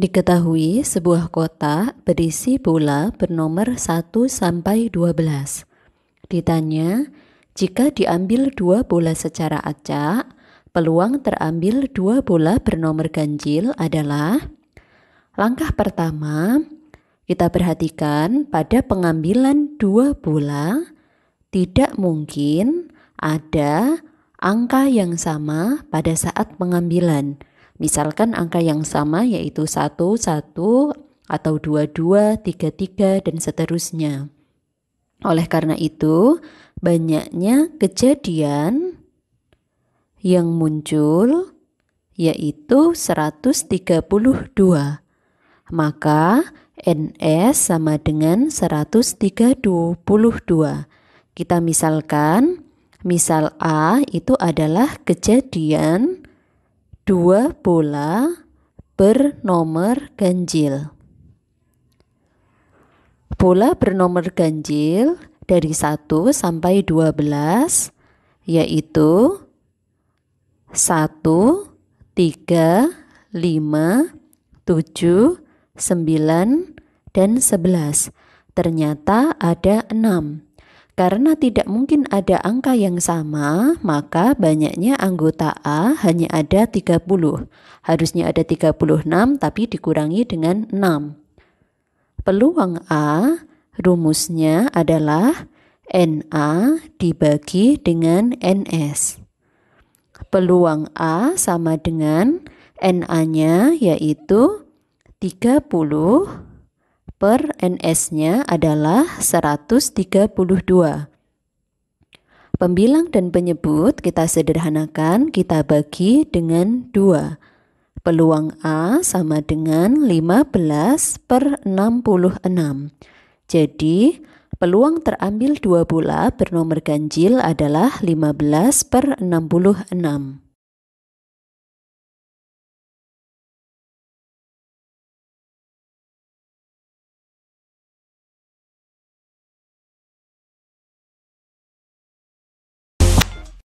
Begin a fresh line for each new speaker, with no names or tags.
Diketahui sebuah kotak berisi bola bernomor 1 sampai 12. Ditanya, jika diambil dua bola secara acak, peluang terambil dua bola bernomor ganjil adalah Langkah pertama, kita perhatikan pada pengambilan dua bola, tidak mungkin ada angka yang sama pada saat pengambilan Misalkan angka yang sama yaitu 1, 1, atau 2, 2, 3, 3, dan seterusnya. Oleh karena itu, banyaknya kejadian yang muncul yaitu 132. Maka NS sama dengan 132. Kita misalkan, misal A itu adalah kejadian Dua bola bernomor ganjil. Bola bernomor ganjil dari 1 sampai 12 yaitu 1, 3, 5, 7, 9, dan 11. Ternyata ada 6. Karena tidak mungkin ada angka yang sama, maka banyaknya anggota A hanya ada 30. Harusnya ada 36 tapi dikurangi dengan 6. Peluang A rumusnya adalah NA dibagi dengan NS. Peluang A sama dengan NA-nya yaitu 30 per NS-nya adalah 132. Pembilang dan penyebut kita sederhanakan, kita bagi dengan 2. Peluang A sama dengan 15 per 66. Jadi, peluang terambil dua bola bernomor ganjil adalah 15 per 66.